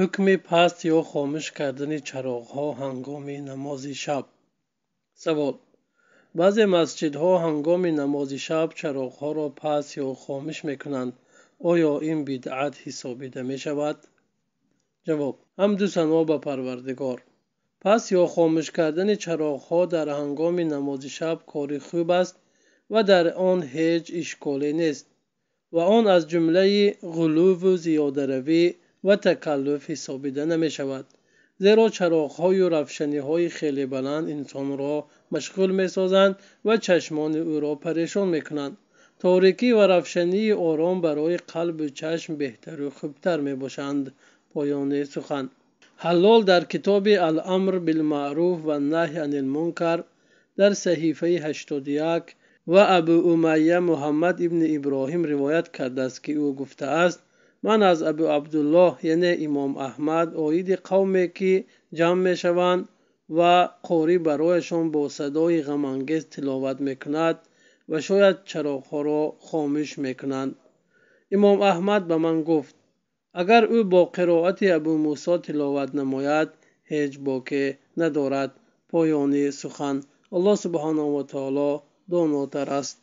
ҳукми паст ё хомӯш кардани чароғҳо ҳангоми намози шаб савол баъзе масҷидҳо ҳангоми намози шаб чароғҳоро паст ё хомӯш мекунанд оё ин бидъат ҳисобида мешавад ҷавоб ҳамду сано ба парвардигор паст ё хомӯш кардани чароғҳо дар ҳангоми намози шаб кори хуб аст ва дар он ҳеҷ ишколе нест ва он аз ҷумлаи ғулуву зиёдаравӣ و تکلف حسابیده نمی شود زیرا های و های خیلی بلند انسان را مشغول می سازند و چشمان او را پریشان می کنند تاریکی و رفشنی آرام برای قلب و چشم بهتر و خوبتر می باشند پایان سخن حلال در کتاب الامر بالمعروف و نهی عن المنکر در صحیفه 81 و ابو امیه محمد ابن ابراهیم روایت کرده است که او گفته است ман аз абу абдуллоҳ яъне имом аҳмад оиди қавме ки ҷамъ мешаванд ва қорӣ барояшон бо садои ғамангез тиловат мекунад ва шояд чароғҳоро хомӯш мекунанд имом аҳмад ба ман гуфт агар ӯ бо қироати абу мусо тиловат намояд ҳеҷ боке надорад поёни сухан аллоҳ субҳанаҳу ва таоло донотар аст